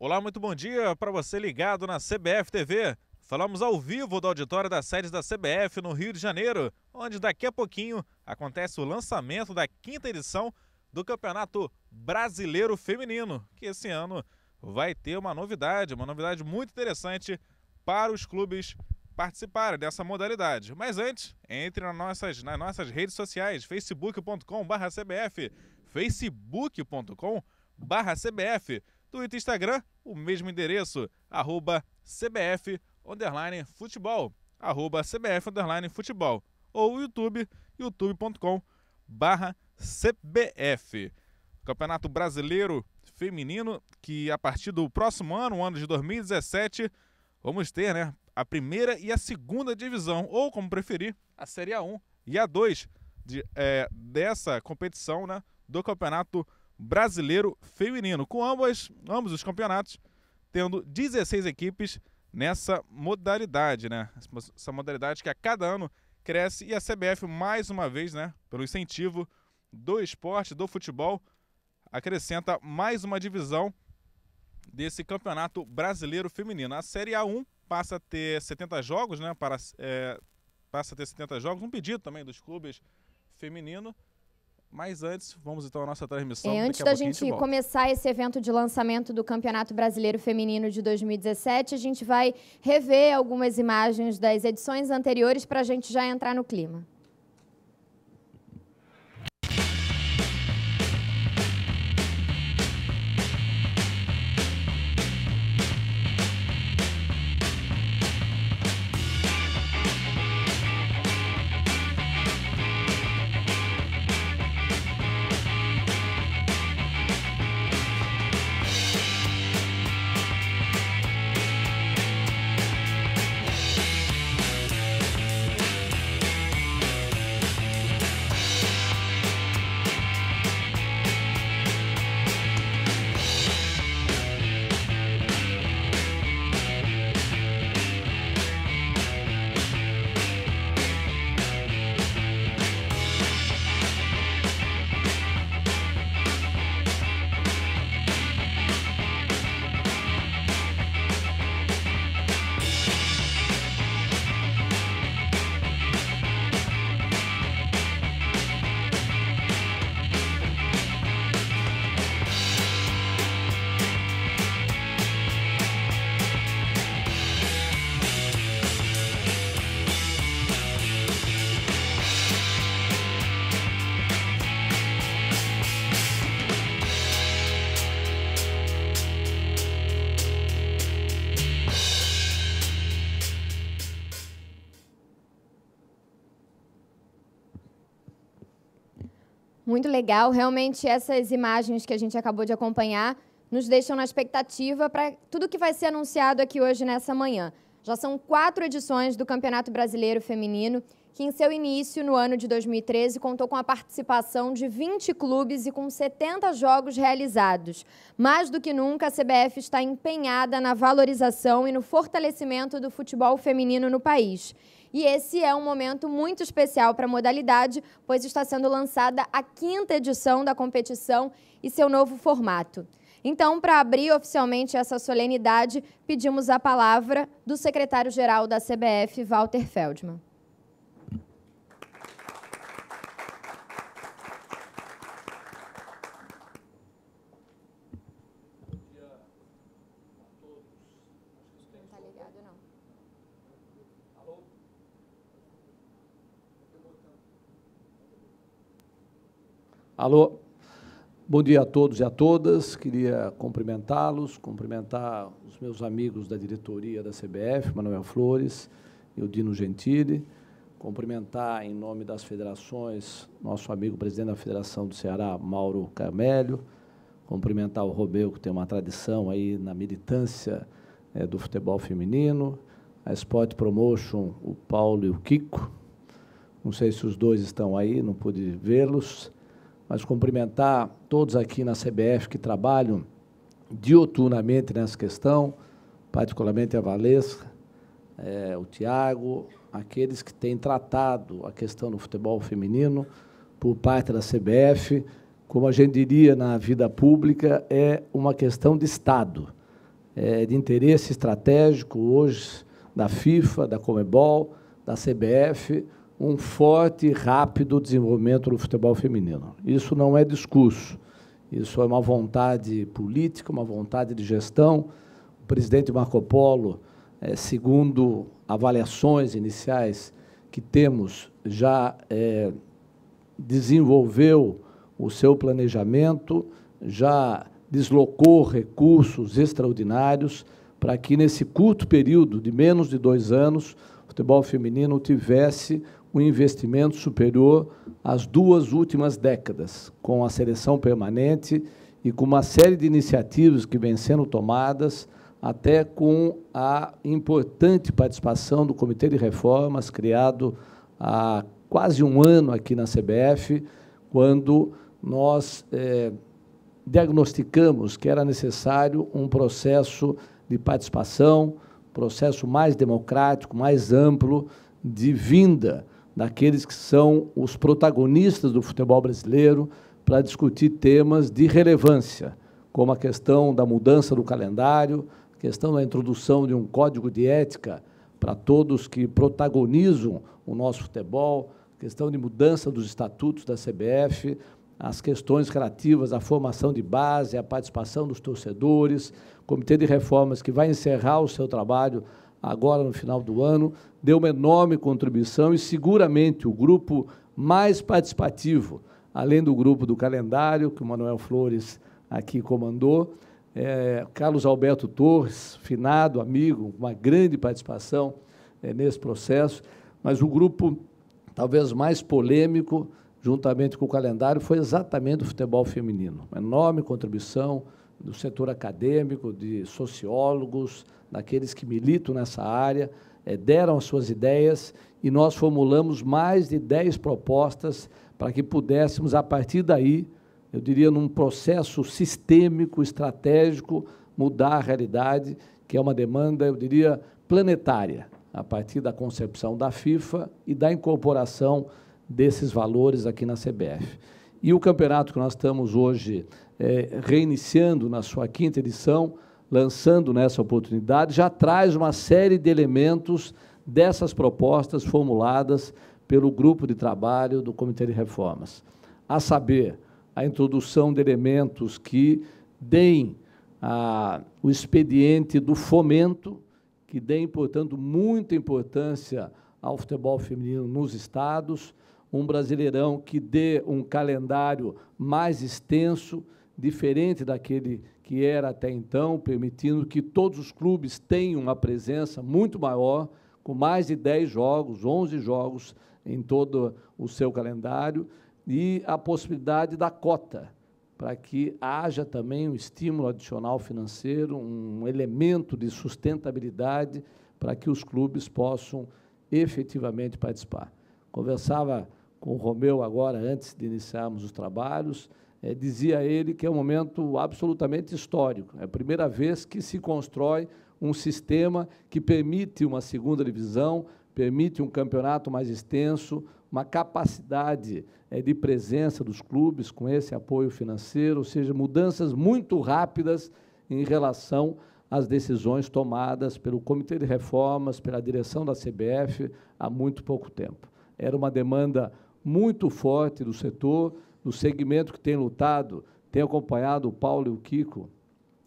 Olá, muito bom dia para você ligado na CBF TV. Falamos ao vivo do auditório das sede da CBF no Rio de Janeiro, onde daqui a pouquinho acontece o lançamento da quinta edição do Campeonato Brasileiro Feminino, que esse ano vai ter uma novidade, uma novidade muito interessante para os clubes participarem dessa modalidade. Mas antes, entre nas nossas, nas nossas redes sociais, facebook.com/cbf, facebook.com/cbf Twitter e Instagram, o mesmo endereço, arroba CBF underline futebol, arroba CBF underline futebol, ou YouTube, youtube.com barra CBF. Campeonato Brasileiro Feminino, que a partir do próximo ano, ano de 2017, vamos ter né, a primeira e a segunda divisão, ou como preferir, a Série A1 e A2 de, é, dessa competição né, do Campeonato Brasileiro Brasileiro Feminino, com ambas, ambos os campeonatos tendo 16 equipes nessa modalidade, né? Essa modalidade que a cada ano cresce e a CBF mais uma vez, né, pelo incentivo do esporte, do futebol, acrescenta mais uma divisão desse Campeonato Brasileiro Feminino. A Série A1 passa a ter 70 jogos, né, para é, passa a ter 70 jogos, um pedido também dos clubes feminino mas antes, vamos então à nossa transmissão. É, antes da gente, gente começar esse evento de lançamento do Campeonato Brasileiro Feminino de 2017, a gente vai rever algumas imagens das edições anteriores para a gente já entrar no clima. muito legal. Realmente, essas imagens que a gente acabou de acompanhar nos deixam na expectativa para tudo que vai ser anunciado aqui hoje nessa manhã. Já são quatro edições do Campeonato Brasileiro Feminino, que em seu início, no ano de 2013, contou com a participação de 20 clubes e com 70 jogos realizados. Mais do que nunca, a CBF está empenhada na valorização e no fortalecimento do futebol feminino no país. E esse é um momento muito especial para a modalidade, pois está sendo lançada a quinta edição da competição e seu novo formato. Então, para abrir oficialmente essa solenidade, pedimos a palavra do secretário-geral da CBF, Walter Feldman. Alô, bom dia a todos e a todas. Queria cumprimentá-los, cumprimentar os meus amigos da diretoria da CBF, Manuel Flores e o Dino Gentili. Cumprimentar, em nome das federações, nosso amigo presidente da Federação do Ceará, Mauro Carmélio. Cumprimentar o Robeu, que tem uma tradição aí na militância é, do futebol feminino. A Sport Promotion, o Paulo e o Kiko. Não sei se os dois estão aí, não pude vê-los mas cumprimentar todos aqui na CBF que trabalham dioturnamente nessa questão, particularmente a Valesca, é, o Tiago, aqueles que têm tratado a questão do futebol feminino por parte da CBF, como a gente diria na vida pública, é uma questão de Estado, é de interesse estratégico hoje da FIFA, da Comebol, da CBF, um forte e rápido desenvolvimento do futebol feminino. Isso não é discurso, isso é uma vontade política, uma vontade de gestão. O presidente Marco Polo, é, segundo avaliações iniciais que temos, já é, desenvolveu o seu planejamento, já deslocou recursos extraordinários para que, nesse curto período de menos de dois anos, o futebol feminino tivesse o investimento superior às duas últimas décadas, com a seleção permanente e com uma série de iniciativas que vêm sendo tomadas, até com a importante participação do Comitê de Reformas, criado há quase um ano aqui na CBF, quando nós é, diagnosticamos que era necessário um processo de participação, processo mais democrático, mais amplo, de vinda daqueles que são os protagonistas do futebol brasileiro para discutir temas de relevância, como a questão da mudança do calendário, a questão da introdução de um código de ética para todos que protagonizam o nosso futebol, a questão de mudança dos estatutos da CBF, as questões relativas à formação de base, à participação dos torcedores, comitê de reformas que vai encerrar o seu trabalho agora no final do ano, deu uma enorme contribuição e seguramente o grupo mais participativo, além do grupo do calendário, que o Manuel Flores aqui comandou, é, Carlos Alberto Torres, finado amigo, uma grande participação é, nesse processo, mas o grupo talvez mais polêmico, juntamente com o calendário, foi exatamente o futebol feminino. Uma enorme contribuição do setor acadêmico, de sociólogos, daqueles que militam nessa área, é, deram as suas ideias e nós formulamos mais de 10 propostas para que pudéssemos, a partir daí, eu diria, num processo sistêmico, estratégico, mudar a realidade, que é uma demanda, eu diria, planetária, a partir da concepção da FIFA e da incorporação desses valores aqui na CBF. E o campeonato que nós estamos hoje é, reiniciando na sua quinta edição lançando nessa oportunidade, já traz uma série de elementos dessas propostas formuladas pelo grupo de trabalho do Comitê de Reformas. A saber, a introdução de elementos que deem a, ah, o expediente do fomento, que deem, portanto, muita importância ao futebol feminino nos estados, um brasileirão que dê um calendário mais extenso, diferente daquele que era até então permitindo que todos os clubes tenham uma presença muito maior, com mais de 10 jogos, 11 jogos em todo o seu calendário, e a possibilidade da cota, para que haja também um estímulo adicional financeiro, um elemento de sustentabilidade para que os clubes possam efetivamente participar. Conversava com o Romeu agora, antes de iniciarmos os trabalhos, é, dizia ele que é um momento absolutamente histórico. É a primeira vez que se constrói um sistema que permite uma segunda divisão, permite um campeonato mais extenso, uma capacidade é, de presença dos clubes com esse apoio financeiro, ou seja, mudanças muito rápidas em relação às decisões tomadas pelo Comitê de Reformas, pela direção da CBF há muito pouco tempo. Era uma demanda muito forte do setor no segmento que tem lutado, tem acompanhado o Paulo e o Kiko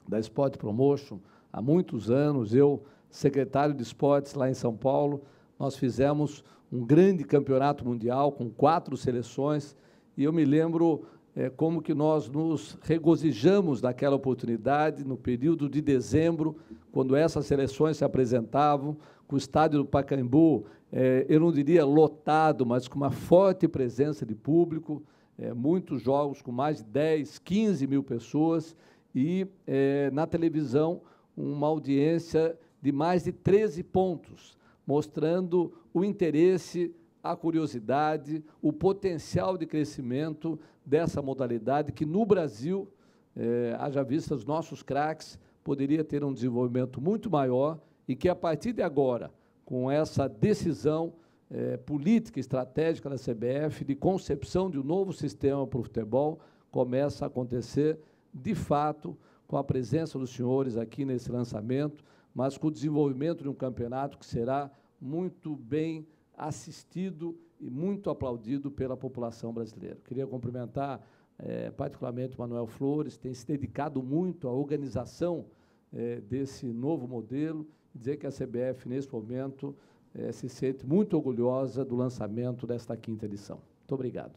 da Sport Promotion há muitos anos. Eu, secretário de esportes lá em São Paulo, nós fizemos um grande campeonato mundial com quatro seleções e eu me lembro é, como que nós nos regozijamos daquela oportunidade no período de dezembro, quando essas seleções se apresentavam, com o estádio do Pacaembu, é, eu não diria lotado, mas com uma forte presença de público é, muitos jogos com mais de 10, 15 mil pessoas e é, na televisão uma audiência de mais de 13 pontos, mostrando o interesse, a curiosidade, o potencial de crescimento dessa modalidade que no Brasil, é, haja vista os nossos craques, poderia ter um desenvolvimento muito maior e que a partir de agora, com essa decisão é, política estratégica da CBF, de concepção de um novo sistema para o futebol, começa a acontecer de fato com a presença dos senhores aqui nesse lançamento, mas com o desenvolvimento de um campeonato que será muito bem assistido e muito aplaudido pela população brasileira. Queria cumprimentar é, particularmente o Manuel Flores, tem se dedicado muito à organização é, desse novo modelo, dizer que a CBF, nesse momento, é, se sente muito orgulhosa do lançamento desta quinta edição. Muito obrigado.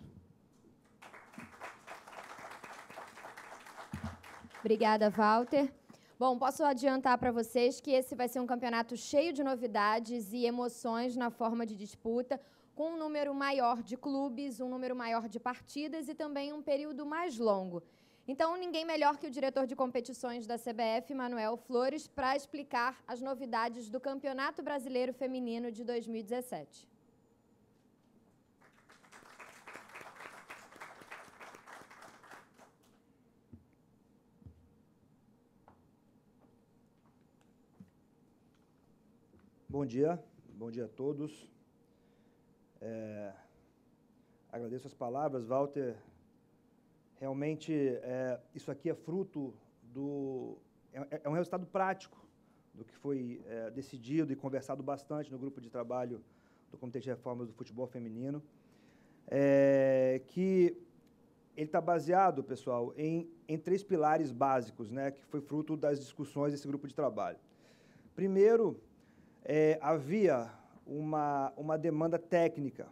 Obrigada, Walter. Bom, posso adiantar para vocês que esse vai ser um campeonato cheio de novidades e emoções na forma de disputa, com um número maior de clubes, um número maior de partidas e também um período mais longo. Então, ninguém melhor que o diretor de competições da CBF, Manuel Flores, para explicar as novidades do Campeonato Brasileiro Feminino de 2017. Bom dia, bom dia a todos. É, agradeço as palavras, Walter realmente é, isso aqui é fruto do. É, é, é, um resultado prático do que foi é, decidido e conversado bastante no grupo de trabalho do Comitê de Reformas do Futebol Feminino, é, que ele está baseado, pessoal, em, em três pilares básicos, né, que foi fruto das discussões desse grupo de trabalho. Primeiro, é, havia uma, uma demanda técnica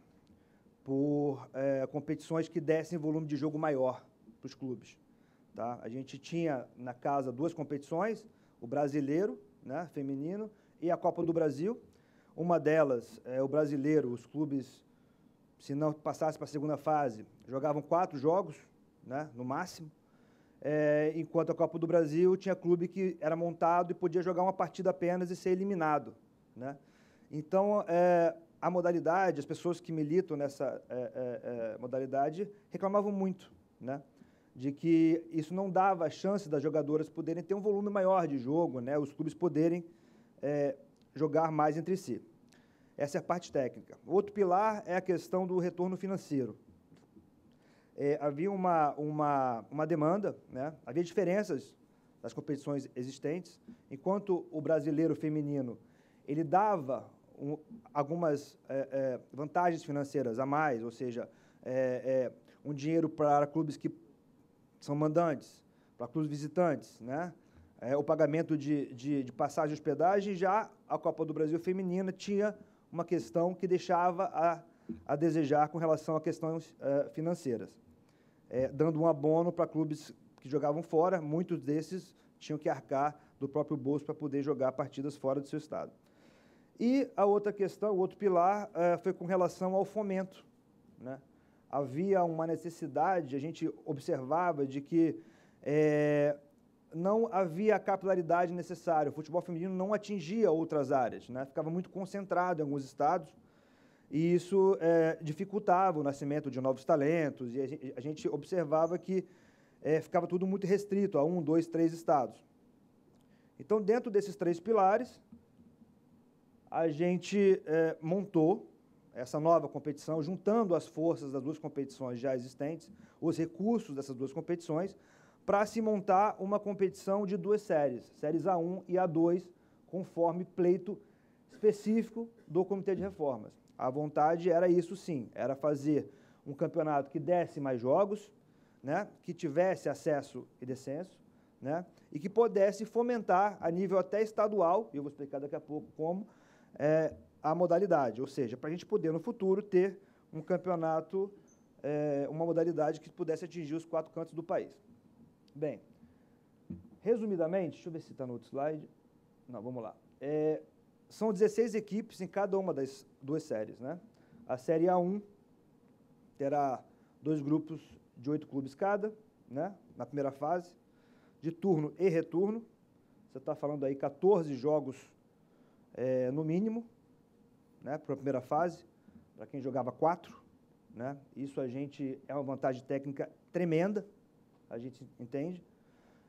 por é, competições que dessem volume de jogo maior para os clubes. Tá? A gente tinha na casa duas competições, o brasileiro, né, feminino, e a Copa do Brasil. Uma delas, é, o brasileiro, os clubes, se não passasse para a segunda fase, jogavam quatro jogos, né, no máximo. É, enquanto a Copa do Brasil tinha clube que era montado e podia jogar uma partida apenas e ser eliminado. Né? Então, é, a modalidade, as pessoas que militam nessa é, é, é modalidade reclamavam muito. Né? de que isso não dava chance das jogadoras poderem ter um volume maior de jogo, né? os clubes poderem é, jogar mais entre si. Essa é a parte técnica. Outro pilar é a questão do retorno financeiro. É, havia uma, uma, uma demanda, né? havia diferenças das competições existentes. Enquanto o brasileiro feminino ele dava um, algumas é, é, vantagens financeiras a mais, ou seja, é, é, um dinheiro para clubes que são mandantes, para clubes visitantes, né? É, o pagamento de, de, de passagem e hospedagem, já a Copa do Brasil feminina tinha uma questão que deixava a, a desejar com relação a questões uh, financeiras. É, dando um abono para clubes que jogavam fora, muitos desses tinham que arcar do próprio bolso para poder jogar partidas fora do seu estado. E a outra questão, o outro pilar, uh, foi com relação ao fomento. Né? havia uma necessidade, a gente observava de que é, não havia a capilaridade necessária. O futebol feminino não atingia outras áreas, né? ficava muito concentrado em alguns estados e isso é, dificultava o nascimento de novos talentos e a gente, a gente observava que é, ficava tudo muito restrito a um, dois, três estados. Então, dentro desses três pilares, a gente é, montou essa nova competição, juntando as forças das duas competições já existentes, os recursos dessas duas competições, para se montar uma competição de duas séries, séries A1 e A2, conforme pleito específico do Comitê de Reformas. A vontade era isso sim, era fazer um campeonato que desse mais jogos, né, que tivesse acesso e descenso, né, e que pudesse fomentar a nível até estadual, e eu vou explicar daqui a pouco como, é, a modalidade, ou seja, para a gente poder no futuro ter um campeonato, é, uma modalidade que pudesse atingir os quatro cantos do país. Bem, resumidamente, deixa eu ver se está no outro slide. Não, vamos lá. É, são 16 equipes em cada uma das duas séries, né? A série A1 terá dois grupos de oito clubes cada, né? Na primeira fase, de turno e retorno. Você está falando aí 14 jogos é, no mínimo, né, para a primeira fase, para quem jogava quatro. Né? Isso a gente é uma vantagem técnica tremenda, a gente entende.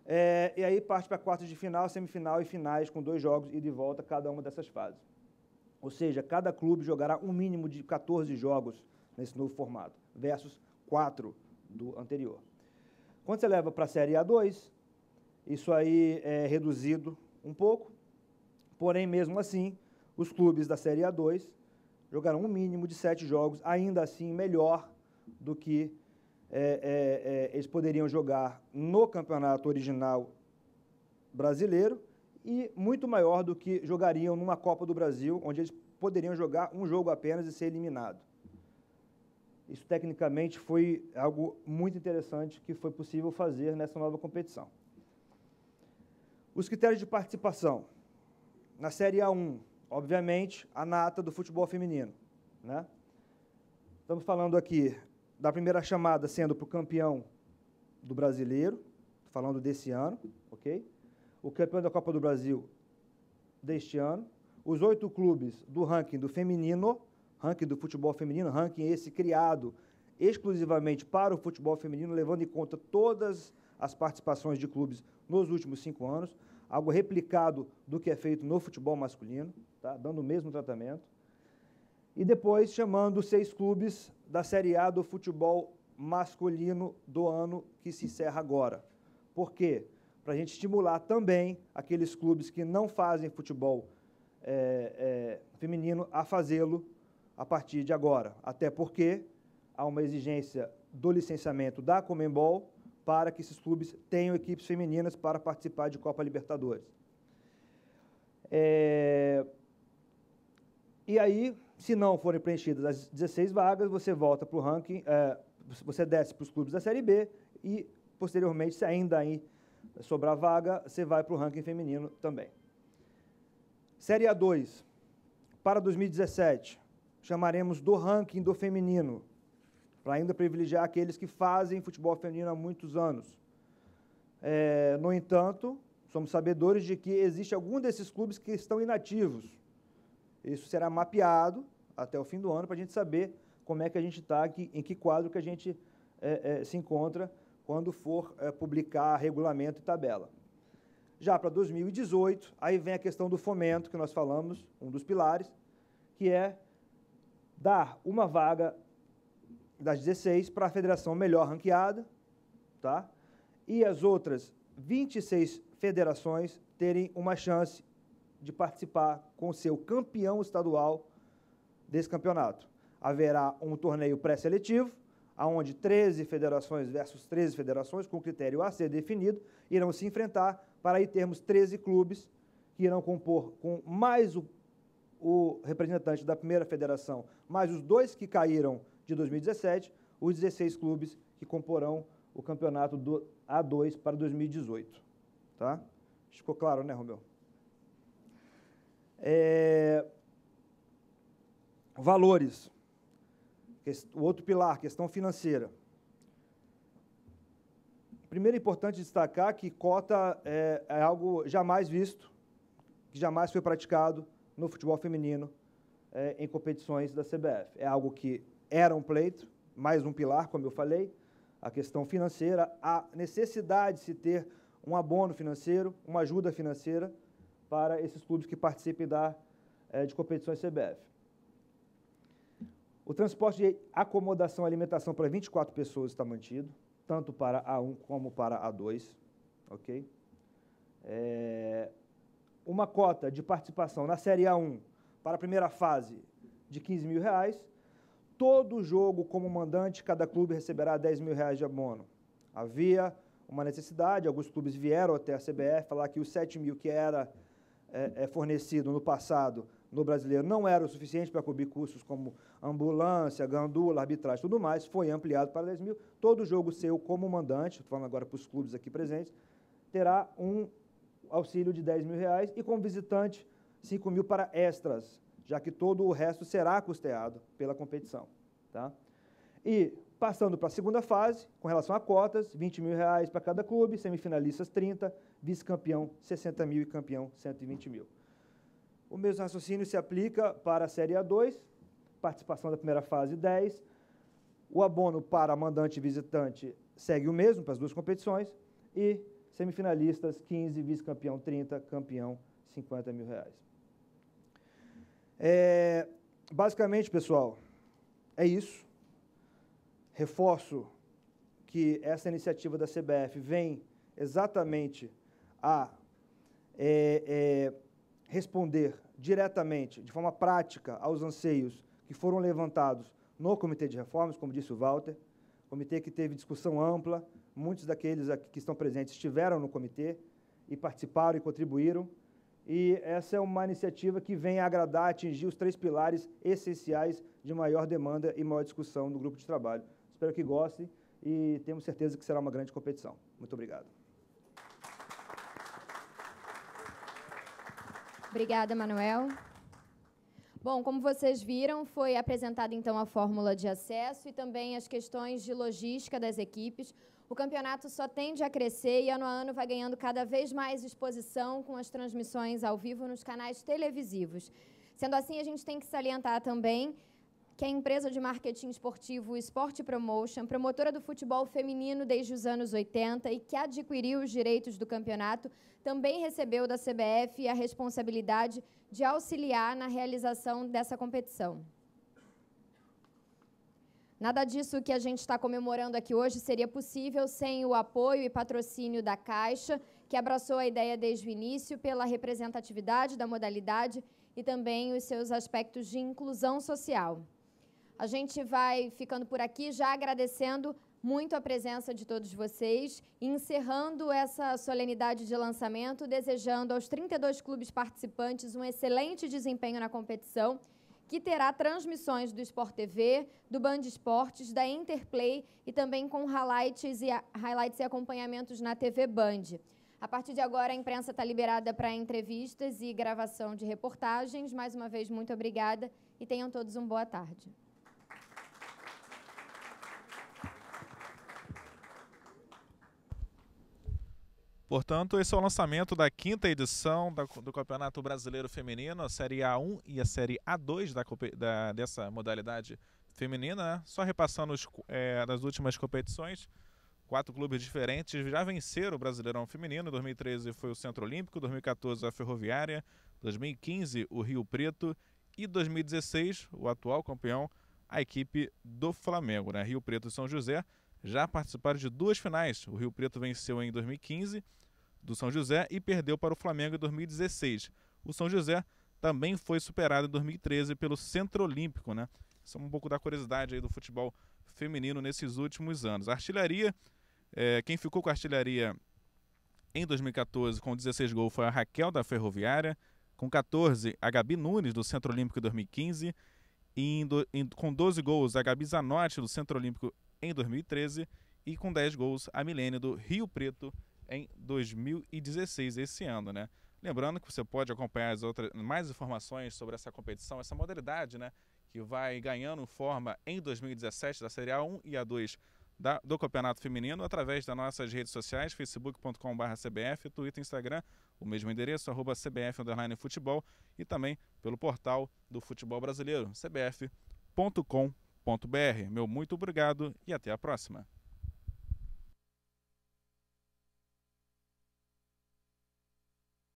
É, e aí parte para quartos de final, semifinal e finais, com dois jogos e de volta cada uma dessas fases. Ou seja, cada clube jogará um mínimo de 14 jogos nesse novo formato, versus quatro do anterior. Quando você leva para a Série A2, isso aí é reduzido um pouco, porém, mesmo assim, os clubes da Série A2 jogaram um mínimo de sete jogos, ainda assim melhor do que é, é, é, eles poderiam jogar no campeonato original brasileiro e muito maior do que jogariam numa Copa do Brasil, onde eles poderiam jogar um jogo apenas e ser eliminado. Isso tecnicamente foi algo muito interessante que foi possível fazer nessa nova competição. Os critérios de participação. Na Série A1, obviamente, a nata do futebol feminino. Né? Estamos falando aqui da primeira chamada sendo para o campeão do brasileiro, falando desse ano, ok? O campeão da Copa do Brasil deste ano. Os oito clubes do ranking do feminino, ranking do futebol feminino, ranking esse criado exclusivamente para o futebol feminino, levando em conta todas as participações de clubes nos últimos cinco anos, algo replicado do que é feito no futebol masculino tá? dando o mesmo tratamento. E depois chamando seis clubes da Série A do futebol masculino do ano que se encerra agora. Por quê? Para a gente estimular também aqueles clubes que não fazem futebol é, é, feminino a fazê-lo a partir de agora. Até porque há uma exigência do licenciamento da Comembol para que esses clubes tenham equipes femininas para participar de Copa Libertadores. É, e aí, se não forem preenchidas as 16 vagas, você volta para o ranking, é, você desce para os clubes da Série B e, posteriormente, se ainda aí sobrar vaga, você vai para o ranking feminino também. Série A2, para 2017, chamaremos do ranking do feminino, para ainda privilegiar aqueles que fazem futebol feminino há muitos anos. É, no entanto, somos sabedores de que existe algum desses clubes que estão inativos, isso será mapeado até o fim do ano para a gente saber como é que a gente está, em que quadro que a gente é, é, se encontra quando for é, publicar regulamento e tabela. Já para 2018, aí vem a questão do fomento, que nós falamos, um dos pilares, que é dar uma vaga das 16 para a federação melhor ranqueada, tá? e as outras 26 federações terem uma chance de participar com seu campeão estadual desse campeonato. Haverá um torneio pré-seletivo, onde 13 federações versus 13 federações, com critério a ser definido, irão se enfrentar para aí termos 13 clubes que irão compor com mais o, o representante da primeira federação, mais os dois que caíram de 2017, os 16 clubes que comporão o campeonato do A2 para 2018. Tá? Ficou claro, né, Romeu? É, valores. É o outro pilar, questão financeira. Primeiro é importante destacar que cota é, é algo jamais visto, que jamais foi praticado no futebol feminino é, em competições da CBF. É algo que era um pleito, mais um pilar, como eu falei, a questão financeira, a necessidade de se ter um abono financeiro, uma ajuda financeira para esses clubes que participem da, é, de competições CBF. O transporte de acomodação e alimentação para 24 pessoas está mantido, tanto para A1 como para A2, ok? É, uma cota de participação na Série A1 para a primeira fase de 15 mil reais. Todo jogo como mandante, cada clube receberá 10 mil reais de abono. Havia uma necessidade, alguns clubes vieram até a CBF falar que os 7 mil que era é, é, fornecido no passado no brasileiro não era o suficiente para cobrir custos como ambulância, gandula, arbitragem tudo mais, foi ampliado para 10 mil. Todo jogo seu, como mandante, estou falando agora para os clubes aqui presentes, terá um auxílio de 10 mil reais e como visitante 5 mil para extras, já que todo o resto será custeado pela competição. Tá? E Passando para a segunda fase, com relação a cotas, 20 mil reais para cada clube, semifinalistas 30, vice-campeão 60 mil e campeão 120 mil. O mesmo raciocínio se aplica para a Série A2, participação da primeira fase 10, o abono para mandante e visitante segue o mesmo para as duas competições e semifinalistas 15, vice-campeão 30, campeão 50 mil reais. É, basicamente, pessoal, é isso. Reforço que essa iniciativa da CBF vem exatamente a é, é, responder diretamente, de forma prática, aos anseios que foram levantados no Comitê de Reformas, como disse o Walter, comitê que teve discussão ampla, muitos daqueles que estão presentes estiveram no comitê e participaram e contribuíram, e essa é uma iniciativa que vem agradar, atingir os três pilares essenciais de maior demanda e maior discussão no grupo de trabalho Espero que goste e temos certeza que será uma grande competição. Muito obrigado. Obrigada, Manuel. Bom, como vocês viram, foi apresentada então a fórmula de acesso e também as questões de logística das equipes. O campeonato só tende a crescer e ano a ano vai ganhando cada vez mais exposição com as transmissões ao vivo nos canais televisivos. Sendo assim, a gente tem que salientar também que é a empresa de marketing esportivo Sport Promotion, promotora do futebol feminino desde os anos 80 e que adquiriu os direitos do campeonato, também recebeu da CBF a responsabilidade de auxiliar na realização dessa competição. Nada disso que a gente está comemorando aqui hoje seria possível sem o apoio e patrocínio da Caixa, que abraçou a ideia desde o início pela representatividade da modalidade e também os seus aspectos de inclusão social. A gente vai ficando por aqui, já agradecendo muito a presença de todos vocês, encerrando essa solenidade de lançamento, desejando aos 32 clubes participantes um excelente desempenho na competição, que terá transmissões do Sport TV, do Band Esportes, da Interplay e também com highlights e, highlights e acompanhamentos na TV Band. A partir de agora, a imprensa está liberada para entrevistas e gravação de reportagens. Mais uma vez, muito obrigada e tenham todos uma boa tarde. Portanto, esse é o lançamento da quinta edição do Campeonato Brasileiro Feminino, a Série A1 e a Série A2 da, da, dessa modalidade feminina. Né? Só repassando os, é, das últimas competições, quatro clubes diferentes já venceram o Brasileirão Feminino. Em 2013 foi o Centro Olímpico, 2014 a Ferroviária, 2015 o Rio Preto e 2016 o atual campeão, a equipe do Flamengo, né? Rio Preto e São José já participaram de duas finais. O Rio Preto venceu em 2015 do São José e perdeu para o Flamengo em 2016. O São José também foi superado em 2013 pelo Centro Olímpico, né? Isso é um pouco da curiosidade aí do futebol feminino nesses últimos anos. A artilharia, é, quem ficou com a artilharia em 2014 com 16 gols foi a Raquel da Ferroviária, com 14 a Gabi Nunes do Centro Olímpico em 2015, e em em, com 12 gols a Gabi Zanotti do Centro Olímpico em 2013 e com 10 gols a Milênio do Rio Preto em 2016, esse ano, né? Lembrando que você pode acompanhar as outras, mais informações sobre essa competição, essa modalidade, né? Que vai ganhando forma em 2017 da Série A1 e A2 da, do Campeonato Feminino através das nossas redes sociais, facebook.com.br CBF, Twitter, Instagram, o mesmo endereço, arroba CBF Futebol e também pelo portal do futebol brasileiro, cbf.com.br meu muito obrigado e até a próxima.